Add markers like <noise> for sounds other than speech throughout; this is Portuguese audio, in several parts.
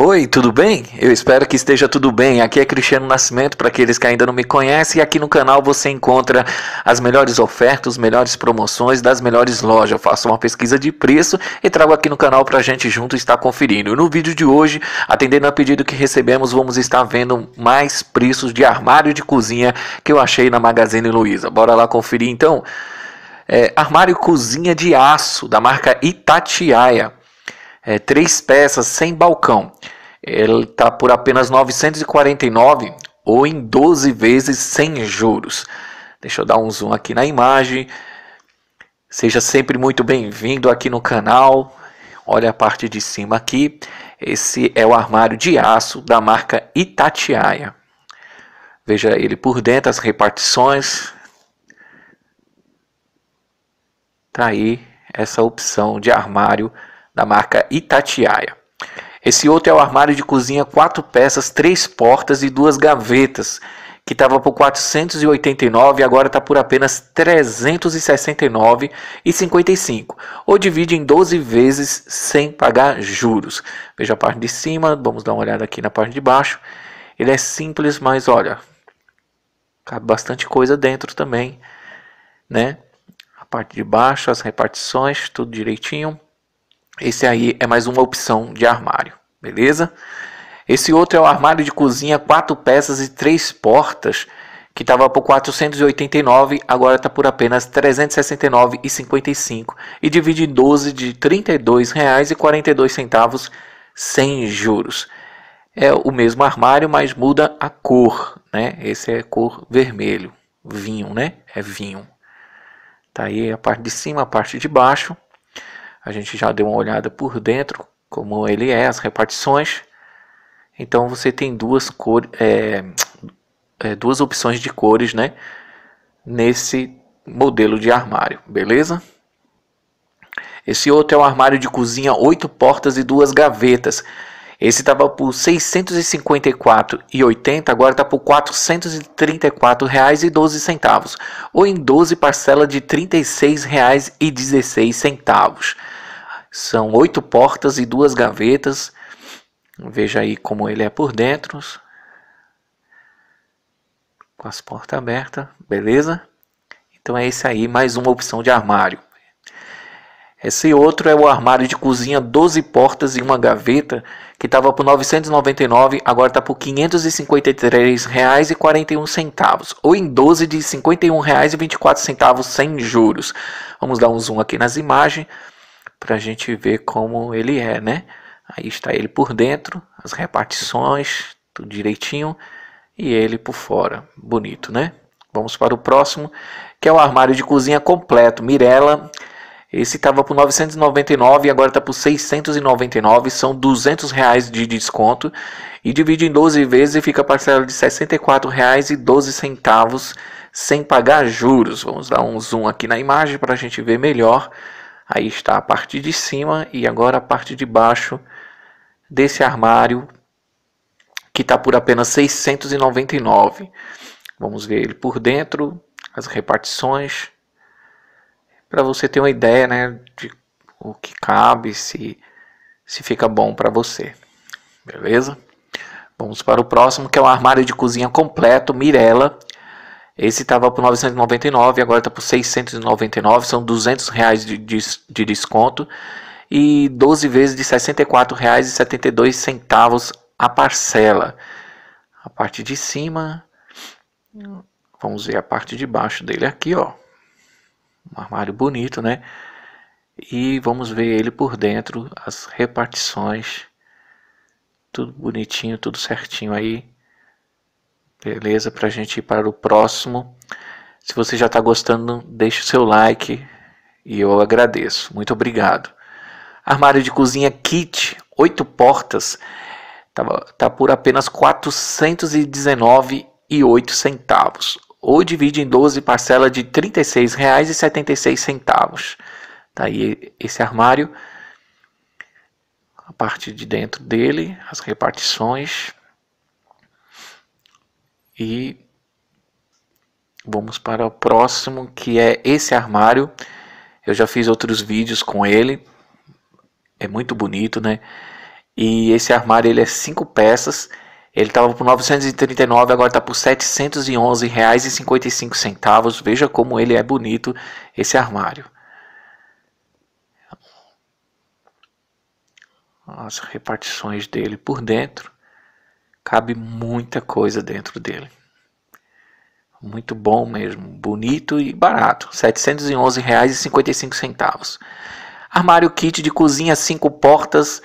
Oi, tudo bem? Eu espero que esteja tudo bem. Aqui é Cristiano Nascimento, para aqueles que ainda não me conhecem, e aqui no canal você encontra as melhores ofertas, as melhores promoções das melhores lojas. Eu faço uma pesquisa de preço e trago aqui no canal para a gente junto estar conferindo. No vídeo de hoje, atendendo a pedido que recebemos, vamos estar vendo mais preços de armário de cozinha que eu achei na Magazine Luiza. Bora lá conferir então? É, armário cozinha de aço da marca Itatiaia é, três peças sem balcão. Ele está por apenas 949 ou em 12 vezes sem juros. Deixa eu dar um zoom aqui na imagem. Seja sempre muito bem-vindo aqui no canal. Olha a parte de cima aqui. Esse é o armário de aço da marca Itatiaia. Veja ele por dentro, as repartições. Tá aí essa opção de armário da marca Itatiaia. Esse outro é o armário de cozinha, quatro peças, três portas e duas gavetas, que estava por 489 e agora está por apenas 369,55, ou divide em 12 vezes sem pagar juros. Veja a parte de cima, vamos dar uma olhada aqui na parte de baixo. Ele é simples, mas olha, cabe bastante coisa dentro também, né? A parte de baixo, as repartições, tudo direitinho. Esse aí é mais uma opção de armário, beleza? Esse outro é o armário de cozinha, quatro peças e três portas, que estava por 489, agora está por apenas 369,55 e divide em 12 de R$ 32,42 sem juros. É o mesmo armário, mas muda a cor, né? Esse é cor vermelho, vinho, né? É vinho. Tá aí a parte de cima, a parte de baixo. A gente já deu uma olhada por dentro, como ele é, as repartições. Então você tem duas, é, é, duas opções de cores né, nesse modelo de armário, beleza? Esse outro é um armário de cozinha, oito portas e duas gavetas. Esse estava por R$ 654,80, agora está por R$ 434,12, ou em 12 parcelas de R$ 36,16. São oito portas e duas gavetas. Veja aí como ele é por dentro. Com as portas abertas, beleza? Então é esse aí, mais uma opção de armário. Esse outro é o armário de cozinha 12 portas e uma gaveta, que estava por R$ 999, agora está por R$ 553,41, ou em 12 de R$ 51,24 sem juros. Vamos dar um zoom aqui nas imagens para a gente ver como ele é, né? Aí está ele por dentro, as repartições, tudo direitinho, e ele por fora, bonito, né? Vamos para o próximo, que é o armário de cozinha completo, Mirella. Esse estava por 999 e agora está por 699, são 200 reais de desconto e divide em 12 vezes e fica parcela de 64 reais e 12 centavos sem pagar juros. Vamos dar um zoom aqui na imagem para a gente ver melhor Aí está a parte de cima e agora a parte de baixo desse armário que está por apenas 699. Vamos ver ele por dentro, as repartições, para você ter uma ideia né, de o que cabe, se, se fica bom para você. Beleza? Vamos para o próximo, que é um armário de cozinha completo, Mirella, esse estava por 999, agora está por 699, são 200 reais de, de, de desconto e 12 vezes de R$ 64,72 a parcela. A parte de cima, vamos ver a parte de baixo dele aqui, ó. Um armário bonito, né? E vamos ver ele por dentro, as repartições, tudo bonitinho, tudo certinho aí. Beleza? Para a gente ir para o próximo. Se você já está gostando, deixe o seu like e eu agradeço. Muito obrigado. Armário de cozinha kit, oito portas, tá, tá por apenas R$ 419,08 centavos ou divide em 12 parcelas de R$ 36,76. Tá aí esse armário. A parte de dentro dele, as repartições. E vamos para o próximo, que é esse armário. Eu já fiz outros vídeos com ele. É muito bonito, né? E esse armário ele é cinco peças. Ele estava por 939, agora está por R$ 711,55. Veja como ele é bonito esse armário. As repartições dele por dentro. Cabe muita coisa dentro dele. Muito bom mesmo, bonito e barato, R$ 711,55. Armário kit de cozinha cinco portas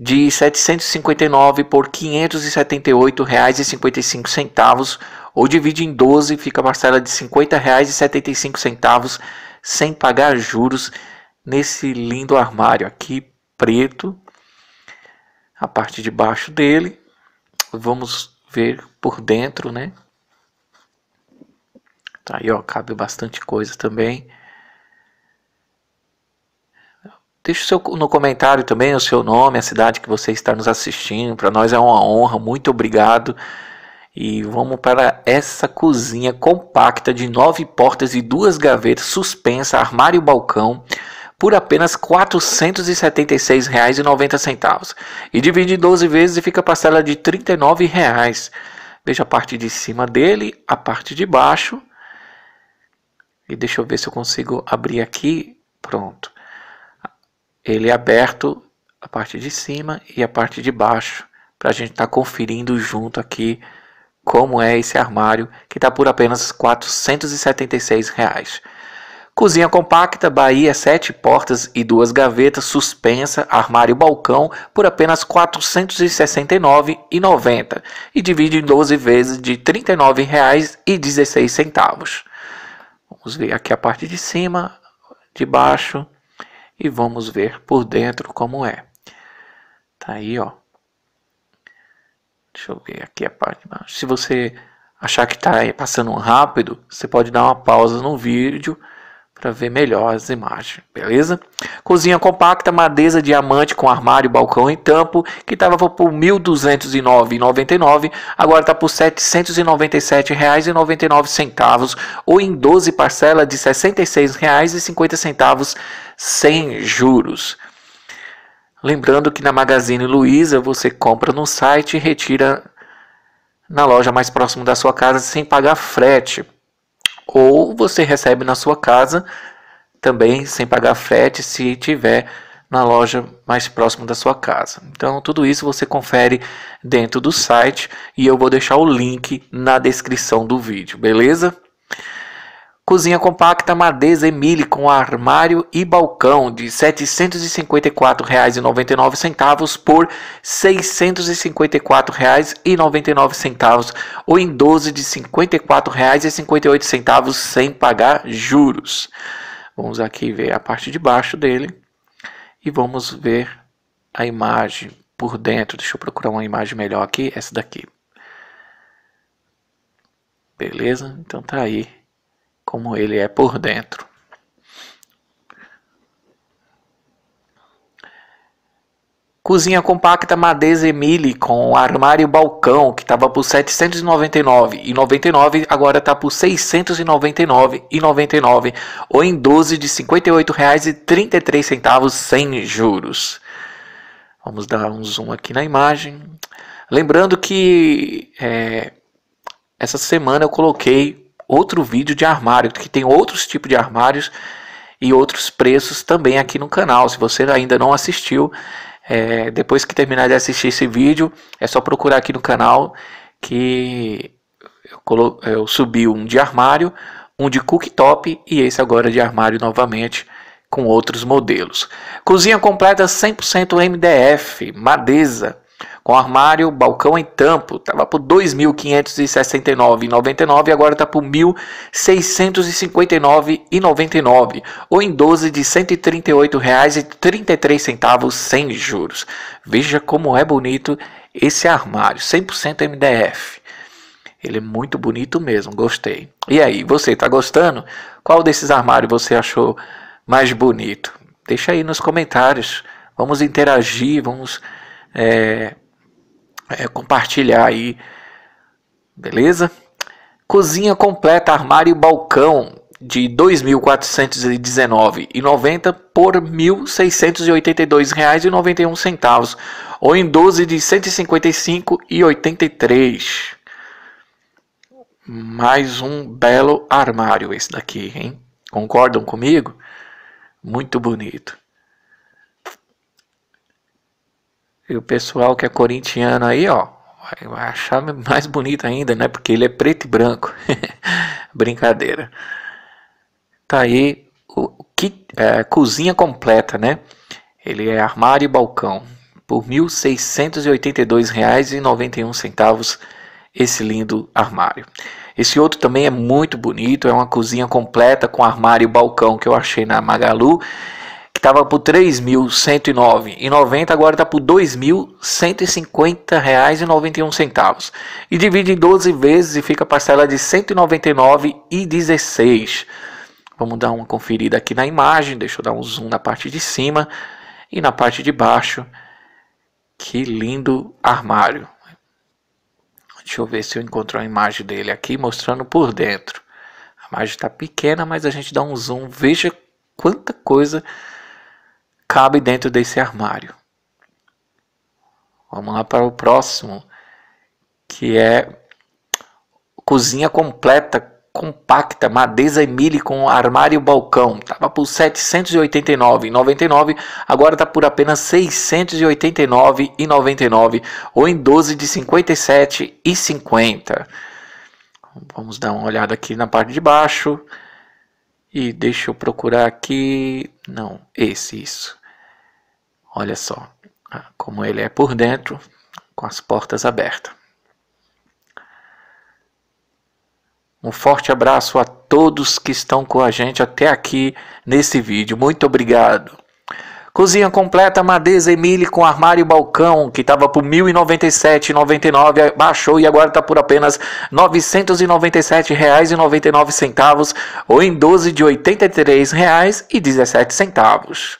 de 759 por R$ 578,55 ou divide em 12, fica a parcela de R$ 50,75 sem pagar juros nesse lindo armário aqui preto. A parte de baixo dele vamos ver por dentro, né? Tá aí, ó, cabe bastante coisa também. Deixe seu, no comentário também o seu nome, a cidade que você está nos assistindo. Para nós é uma honra, muito obrigado. E vamos para essa cozinha compacta de nove portas e duas gavetas, suspensa, armário e balcão por apenas R$ 476,90 e divide em 12 vezes e fica a parcela de R$ 39,00. Veja a parte de cima dele, a parte de baixo. E deixa eu ver se eu consigo abrir aqui. Pronto. Ele é aberto a parte de cima e a parte de baixo para a gente estar tá conferindo junto aqui como é esse armário que está por apenas R$ 476,00. Reais. Cozinha compacta, Bahia, sete portas e duas gavetas, suspensa, armário balcão por apenas R$ 469,90 e divide em 12 vezes de R$ 39,16. Vamos ver aqui a parte de cima, de baixo e vamos ver por dentro como é. Tá aí, ó. Deixa eu ver aqui a parte de baixo. Se você achar que está passando rápido, você pode dar uma pausa no vídeo para ver melhor as imagens, beleza? Cozinha compacta, madeira diamante com armário, balcão e tampo, que estava por R$ 1.209,99, agora está por R$ 797,99 ou em 12 parcelas de R$ 66,50 sem juros. Lembrando que na Magazine Luiza você compra no site e retira na loja mais próximo da sua casa sem pagar frete ou você recebe na sua casa também sem pagar frete se tiver na loja mais próxima da sua casa. Então, tudo isso você confere dentro do site e eu vou deixar o link na descrição do vídeo, beleza? Cozinha compacta Madeza Emile com armário e balcão de R$ 754,99 por R$ 654,99 ou em 12 de R$ 54,58 sem pagar juros. Vamos aqui ver a parte de baixo dele e vamos ver a imagem por dentro. Deixa eu procurar uma imagem melhor aqui, essa daqui. Beleza? Então tá aí como ele é por dentro. Cozinha compacta Madeza Emile com armário balcão que estava por R$ 799,99 agora está por R$ 699,99 ou em 12 de 58 reais e 33 centavos sem juros. Vamos dar um zoom aqui na imagem. Lembrando que é, essa semana eu coloquei outro vídeo de armário, que tem outros tipos de armários e outros preços também aqui no canal. Se você ainda não assistiu, é, depois que terminar de assistir esse vídeo, é só procurar aqui no canal que eu, colo... eu subi um de armário, um de cooktop e esse agora de armário novamente com outros modelos. Cozinha completa 100% MDF, Madeza, com armário, balcão e tampo, estava por R$ 2.569,99 e agora está por R$ 1.659,99, ou em 12 de R$ 138,33 sem juros. Veja como é bonito esse armário, 100% MDF. Ele é muito bonito mesmo, gostei. E aí, você está gostando? Qual desses armários você achou mais bonito? Deixa aí nos comentários. Vamos interagir, vamos é, é, compartilhar aí, beleza? Cozinha completa, armário e balcão de R$ 2.419,90 por R$ 1.682,91, ou em 12 de R$ 155,83. Mais um belo armário esse daqui, hein? Concordam comigo? Muito bonito. E o pessoal que é corintiano aí, ó, vai achar mais bonito ainda, né? Porque ele é preto e branco. <laughs> Brincadeira. Tá aí o que é, cozinha completa, né? Ele é armário e balcão por R$ 1.682,91 esse lindo armário. Esse outro também é muito bonito, é uma cozinha completa com armário e balcão que eu achei na Magalu estava por R$ 3.109,90, agora está por R$ 2.150,91. E divide em 12 vezes e fica a parcela de R$ 199,16. Vamos dar uma conferida aqui na imagem, deixa eu dar um zoom na parte de cima e na parte de baixo. Que lindo armário. Deixa eu ver se eu encontro a imagem dele aqui mostrando por dentro. A imagem está pequena, mas a gente dá um zoom, veja quanta coisa cabe dentro desse armário. Vamos lá para o próximo, que é cozinha completa, compacta, e Emile com armário balcão. Tava por 789,99, agora tá por apenas 689,99 ou em 12 de 57,50. Vamos dar uma olhada aqui na parte de baixo. E deixa eu procurar aqui. Não, esse, isso. Olha só ah, como ele é por dentro, com as portas abertas. Um forte abraço a todos que estão com a gente até aqui nesse vídeo. Muito obrigado. Cozinha completa Madeza Emile com armário e balcão, que estava por R$ 1.097,99, baixou e agora está por apenas R$ 997,99 ou em 12 de R$ 83,17.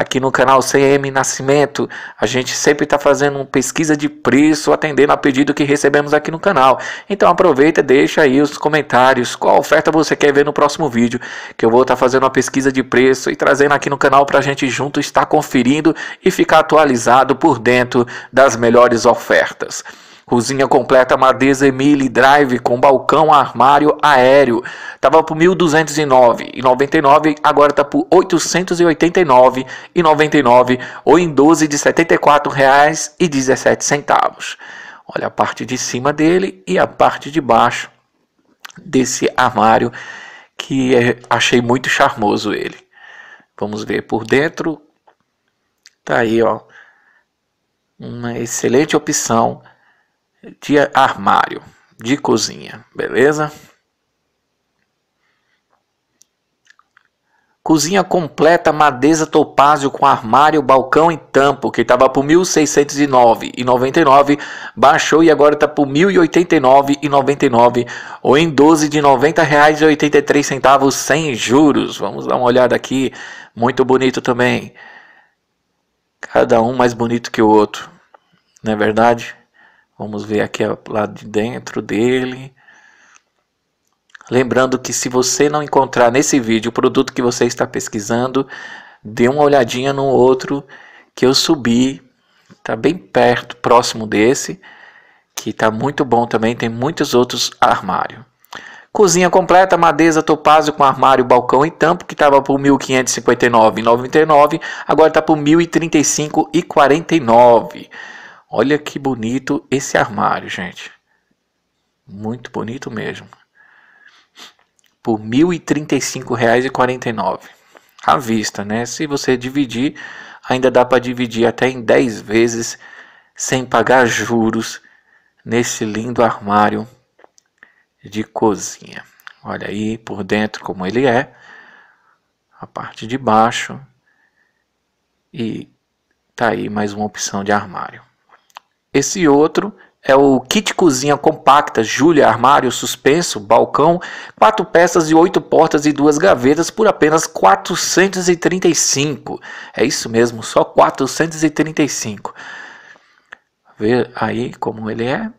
Aqui no canal CM Nascimento, a gente sempre está fazendo uma pesquisa de preço, atendendo a pedido que recebemos aqui no canal. Então aproveita, deixa aí os comentários, qual oferta você quer ver no próximo vídeo, que eu vou estar tá fazendo uma pesquisa de preço e trazendo aqui no canal para a gente junto estar conferindo e ficar atualizado por dentro das melhores ofertas. Cozinha completa Madesa Emile Drive com balcão, armário aéreo. Tava por 1.209,99, agora tá por 889,99 ou em 12 de R$ 74,17. Olha a parte de cima dele e a parte de baixo desse armário que é, achei muito charmoso ele. Vamos ver por dentro. Tá aí, ó. Uma excelente opção de armário, de cozinha, beleza? Cozinha completa, madeza topázio com armário, balcão e tampo, que estava por R$ 1.609,99, baixou e agora está por R$ 1.089,99, ou em 12 de R$ 90,83 sem juros. Vamos dar uma olhada aqui, muito bonito também. Cada um mais bonito que o outro, não é verdade? Vamos ver aqui lá de dentro dele. Lembrando que se você não encontrar nesse vídeo o produto que você está pesquisando, dê uma olhadinha no outro que eu subi, Está bem perto, próximo desse, que está muito bom também, tem muitos outros armários. Cozinha completa, madeira topázio com armário, balcão e tampo, que estava por R$ 1.559,99, agora está por R$ 1.035,49. Olha que bonito esse armário, gente. Muito bonito mesmo. Por R$ 1.035,49. À vista, né? Se você dividir, ainda dá para dividir até em 10 vezes sem pagar juros nesse lindo armário de cozinha. Olha aí por dentro como ele é. A parte de baixo. E tá aí mais uma opção de armário. Esse outro é o kit cozinha compacta, Julia, armário, suspenso, balcão, quatro peças e oito portas e duas gavetas por apenas 435. É isso mesmo, só 435. Vê aí como ele é.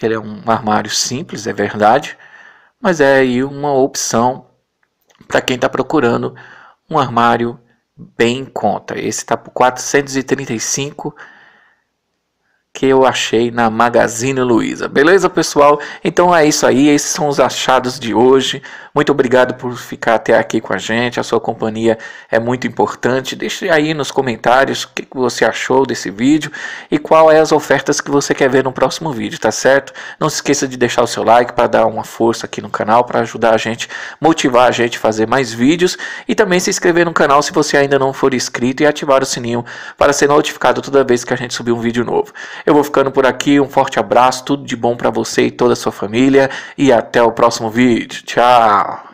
Ele é um armário simples, é verdade, mas é aí uma opção para quem está procurando um armário bem em conta. Esse está por 435 que eu achei na Magazine Luiza. Beleza, pessoal? Então é isso aí, esses são os achados de hoje. Muito obrigado por ficar até aqui com a gente. A sua companhia é muito importante. Deixe aí nos comentários o que você achou desse vídeo e qual é as ofertas que você quer ver no próximo vídeo, tá certo? Não se esqueça de deixar o seu like para dar uma força aqui no canal, para ajudar a gente, motivar a gente a fazer mais vídeos e também se inscrever no canal se você ainda não for inscrito e ativar o sininho para ser notificado toda vez que a gente subir um vídeo novo. Eu vou ficando por aqui. Um forte abraço, tudo de bom para você e toda a sua família e até o próximo vídeo. Tchau.